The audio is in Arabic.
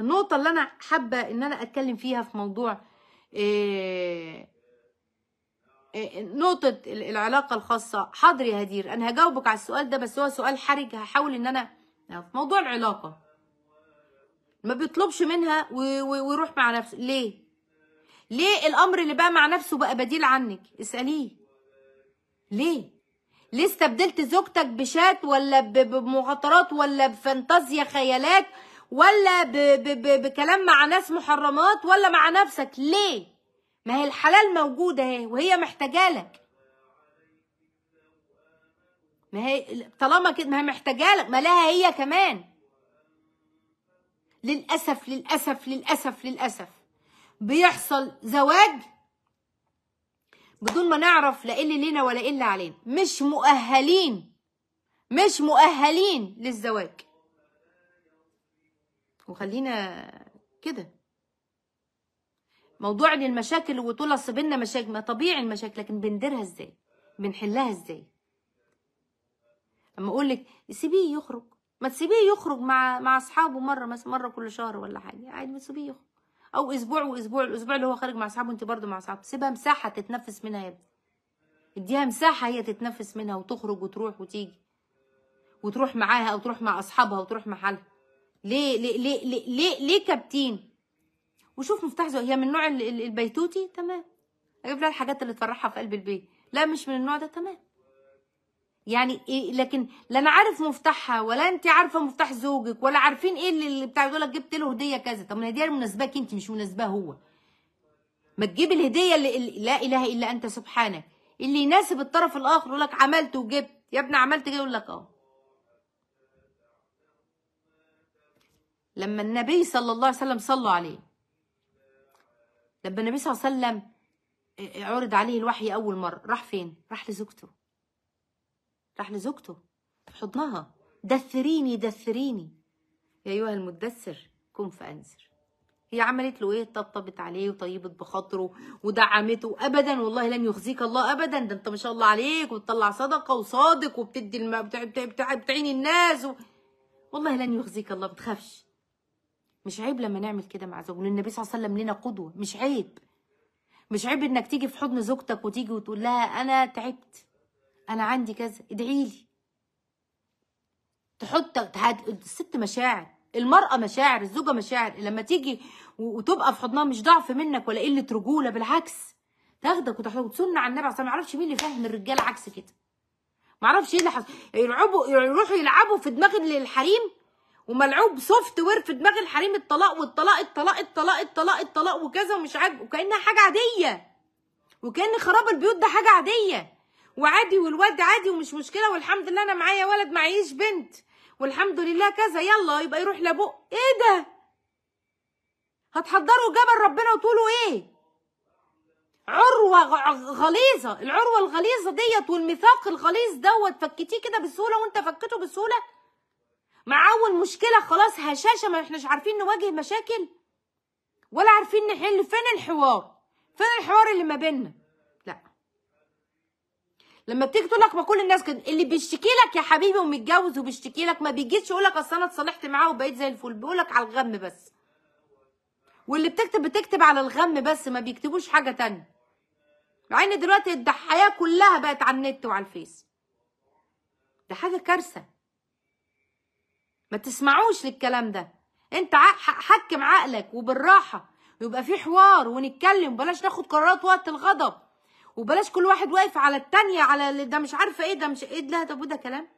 النقطة اللي أنا حابة إن أنا أتكلم فيها في موضوع آه، آه، نقطة العلاقة الخاصة حاضر يا هدير أنا هجاوبك على السؤال ده بس هو سؤال حرج هحاول إن أنا في موضوع العلاقة ما بيطلبش منها ويروح مع نفسه ليه؟ ليه الأمر اللي بقى مع نفسه بقى بديل عنك؟ اسأليه ليه؟ ليه استبدلت زوجتك بشات ولا بمخاطرات ولا بفانتازيا خيالات ولا ب ب ب بكلام مع ناس محرمات ولا مع نفسك ليه ما هي الحلال موجودة اهي وهي محتاجة لك ما هي طالما كده ما هي محتاجة لك ما لها هي كمان للأسف للأسف للأسف للأسف بيحصل زواج بدون ما نعرف لا اللي لينا ولا اللي علينا مش مؤهلين مش مؤهلين للزواج وخلينا كده موضوع ان المشاكل وطول بينا مشاكل ما طبيعي المشاكل لكن بنديرها ازاي بنحلها ازاي اما اقول لك سيبيه يخرج ما تسيبيه يخرج مع مع اصحابه مره مثلا مره كل شهر ولا حاجه عادي ما تسيبيه يخرج او اسبوع واسبوع الاسبوع اللي هو خارج مع اصحابه انت برضه مع اصحابه سيبها مساحه تتنفس منها يا ابني اديها مساحه هي تتنفس منها وتخرج وتروح وتيجي وتروح معاها او تروح مع اصحابها وتروح مع حالها ليه ليه ليه ليه, ليه, ليه كابتين وشوف مفتاح زجاج هي من نوع البيتوتي تمام اجيب لها الحاجات اللي تفرحها في قلب البيت لا مش من النوع ده تمام يعني إيه لكن لا انا عارف مفتاحها ولا انت عارفه مفتاح زوجك ولا عارفين ايه اللي بتاع يقول لك جبت له هديه كذا طب ما الهديه مناسباك انت مش مناسباه هو ما تجيب الهديه اللي لا اله الا انت سبحانك اللي يناسب الطرف الاخر يقول لك عملت وجبت يا ابني عملت جاي يقول لك اه لما النبي صلى الله عليه وسلم صلوا عليه لما النبي صلى الله عليه وسلم آه، آه، عرض عليه الوحي أول مرة راح فين؟ راح لزوجته راح لزوجته في حضنها دثريني دثريني يا أيها المدثر كن فأنذر هي عملت له ايه طبطبت عليه وطيبت بخاطره ودعمته ابدا والله لن يخزيك الله ابدا ده انت ما شاء الله عليك وتطلع صدقه وصادق وبتدي الم... بتعين الناس و... والله لن يخزيك الله ما مش عيب لما نعمل كده مع زوجنا النبي صلى الله عليه وسلم لنا قدوه مش عيب مش عيب انك تيجي في حضن زوجتك وتيجي وتقول لها انا تعبت انا عندي كذا ادعي لي تحط الست مشاعر المرأة مشاعر الزوجة مشاعر لما تيجي وتبقى في حضنها مش ضعف منك ولا قلة رجولة بالعكس تاخدك وتحضنك وتسن على النبي عشان ما اعرفش مين اللي فاهم الرجال عكس كده ما اعرفش ايه اللي حصل يلعبوا يروحوا يلعبوا في دماغ الحريم وملعوب سوفت وير في دماغ الحريم الطلاق والطلاق الطلاق الطلاق الطلاق الطلاق وكذا ومش عاجبه وكانها حاجه عاديه وكان خراب البيوت ده حاجه عاديه وعادي والواد عادي ومش مشكله والحمد لله انا معايا ولد معيش بنت والحمد لله كذا يلا يبقى يروح لابوه ايه ده هتحضروا جبل ربنا وتقولوا ايه عروه غليظه العروه الغليظه ديت والميثاق الغليظ دوت فكتيه كده بسهوله وانت فكته بسهوله مع اول مشكله خلاص هشاشه ما احناش عارفين نواجه مشاكل ولا عارفين نحل فين الحوار فين الحوار اللي ما بيننا لا لما بتيجي تقول لك ما كل الناس كده اللي بيشتكي لك يا حبيبي ومتجوز وبيشتكي لك ما بيجيش يقول لك اصل انا اتصالحت معاه وبقيت زي الفل بيقول لك على الغم بس واللي بتكتب بتكتب على الغم بس ما بيكتبوش حاجه تانية مع ان دلوقتي الحياه كلها بقت على النت وعلى الفيس ده حاجه كارثه ما تسمعوش للكلام ده انت حكم عقلك وبالراحه ويبقى في حوار ونتكلم بلاش ناخد قرارات وقت الغضب وبلاش كل واحد واقف على التانية على ده مش عارفه ايه ده مش ايه ده ده كلام